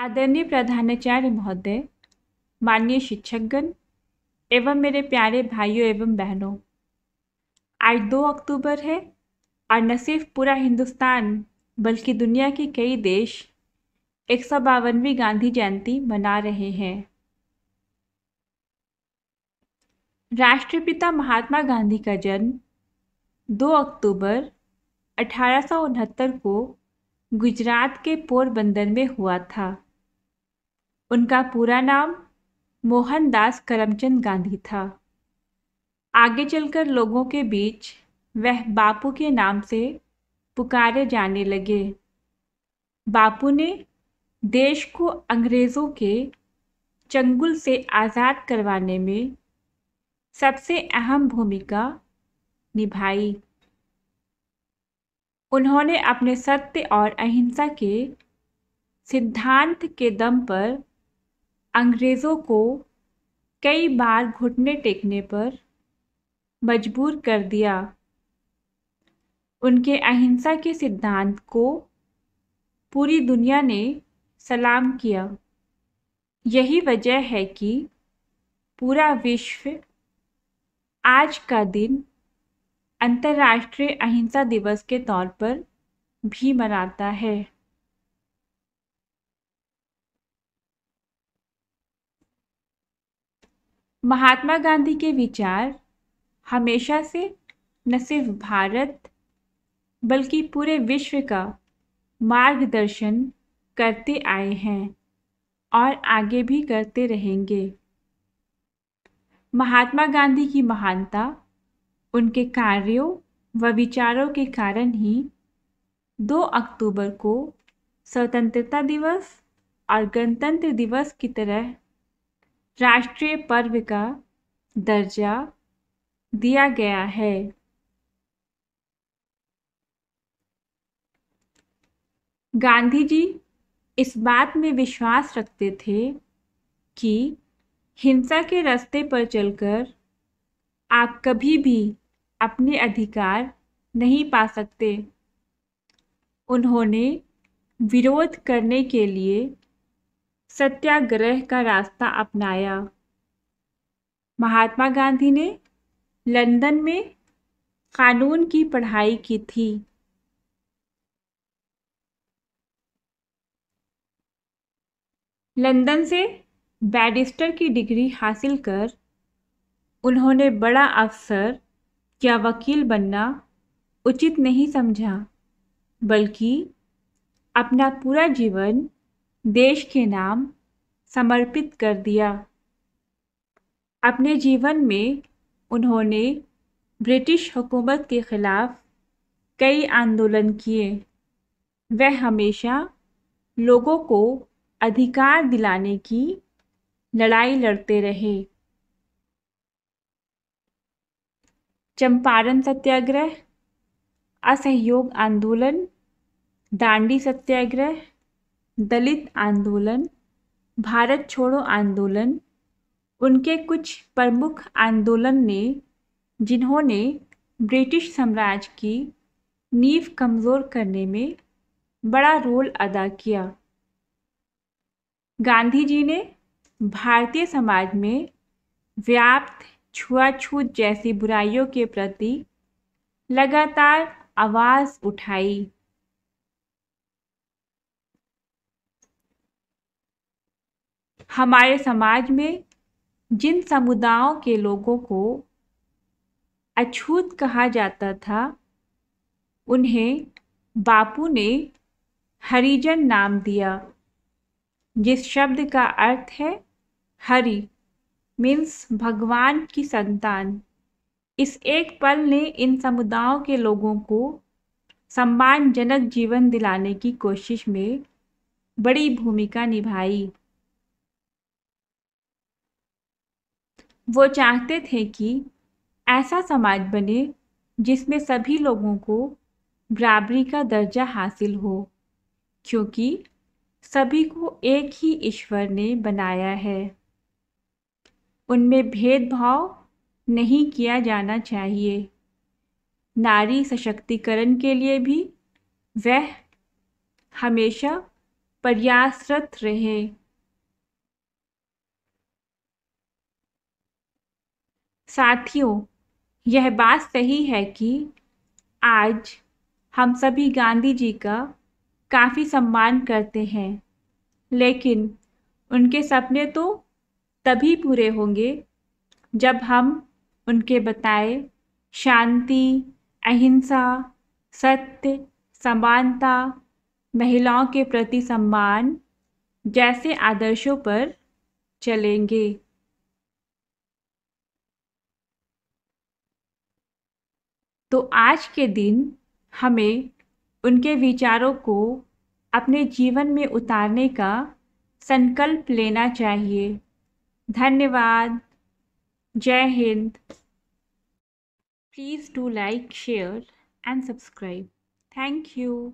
आदरणीय प्रधानाचार्य महोदय माननीय शिक्षकगण एवं मेरे प्यारे भाइयों एवं बहनों आज दो अक्टूबर है और न सिर्फ पूरा हिंदुस्तान बल्कि दुनिया के कई देश एक सौ बावनवीं गांधी जयंती मना रहे हैं राष्ट्रपिता महात्मा गांधी का जन्म 2 अक्टूबर अठारह को गुजरात के पोरबंदर में हुआ था उनका पूरा नाम मोहनदास करमचंद गांधी था आगे चलकर लोगों के बीच वह बापू के नाम से पुकारे जाने लगे बापू ने देश को अंग्रेज़ों के चंगुल से आज़ाद करवाने में सबसे अहम भूमिका निभाई उन्होंने अपने सत्य और अहिंसा के सिद्धांत के दम पर अंग्रेज़ों को कई बार घुटने टेकने पर मजबूर कर दिया उनके अहिंसा के सिद्धांत को पूरी दुनिया ने सलाम किया यही वजह है कि पूरा विश्व आज का दिन अंतर्राष्ट्रीय अहिंसा दिवस के तौर पर भी मनाता है महात्मा गांधी के विचार हमेशा से न सिर्फ भारत बल्कि पूरे विश्व का मार्गदर्शन करते आए हैं और आगे भी करते रहेंगे महात्मा गांधी की महानता उनके कार्यों व विचारों के कारण ही 2 अक्टूबर को स्वतंत्रता दिवस और गणतंत्र दिवस की तरह राष्ट्रीय पर्व का दर्जा दिया गया है गांधी जी इस बात में विश्वास रखते थे कि हिंसा के रास्ते पर चलकर आप कभी भी अपने अधिकार नहीं पा सकते उन्होंने विरोध करने के लिए सत्याग्रह का रास्ता अपनाया महात्मा गांधी ने लंदन में कानून की पढ़ाई की थी लंदन से बैरिस्टर की डिग्री हासिल कर उन्होंने बड़ा अफसर या वकील बनना उचित नहीं समझा बल्कि अपना पूरा जीवन देश के नाम समर्पित कर दिया अपने जीवन में उन्होंने ब्रिटिश हुकूमत के ख़िलाफ़ कई आंदोलन किए वह हमेशा लोगों को अधिकार दिलाने की लड़ाई लड़ते रहे चंपारण सत्याग्रह असहयोग आंदोलन दांडी सत्याग्रह दलित आंदोलन भारत छोड़ो आंदोलन उनके कुछ प्रमुख आंदोलन ने जिन्होंने ब्रिटिश साम्राज्य की नींव कमज़ोर करने में बड़ा रोल अदा किया गांधी जी ने भारतीय समाज में व्याप्त छुआछूत जैसी बुराइयों के प्रति लगातार आवाज़ उठाई हमारे समाज में जिन समुदायों के लोगों को अछूत कहा जाता था उन्हें बापू ने हरिजन नाम दिया जिस शब्द का अर्थ है हरि मीन्स भगवान की संतान इस एक पल ने इन समुदायों के लोगों को सम्मानजनक जीवन दिलाने की कोशिश में बड़ी भूमिका निभाई वो चाहते थे कि ऐसा समाज बने जिसमें सभी लोगों को बराबरी का दर्जा हासिल हो क्योंकि सभी को एक ही ईश्वर ने बनाया है उनमें भेदभाव नहीं किया जाना चाहिए नारी सशक्तिकरण के लिए भी वह हमेशा प्रयासरत रहे साथियों यह बात सही है कि आज हम सभी गांधी जी का काफ़ी सम्मान करते हैं लेकिन उनके सपने तो तभी पूरे होंगे जब हम उनके बताए शांति अहिंसा सत्य समानता महिलाओं के प्रति सम्मान जैसे आदर्शों पर चलेंगे तो आज के दिन हमें उनके विचारों को अपने जीवन में उतारने का संकल्प लेना चाहिए धन्यवाद जय Hind please do like share and subscribe thank you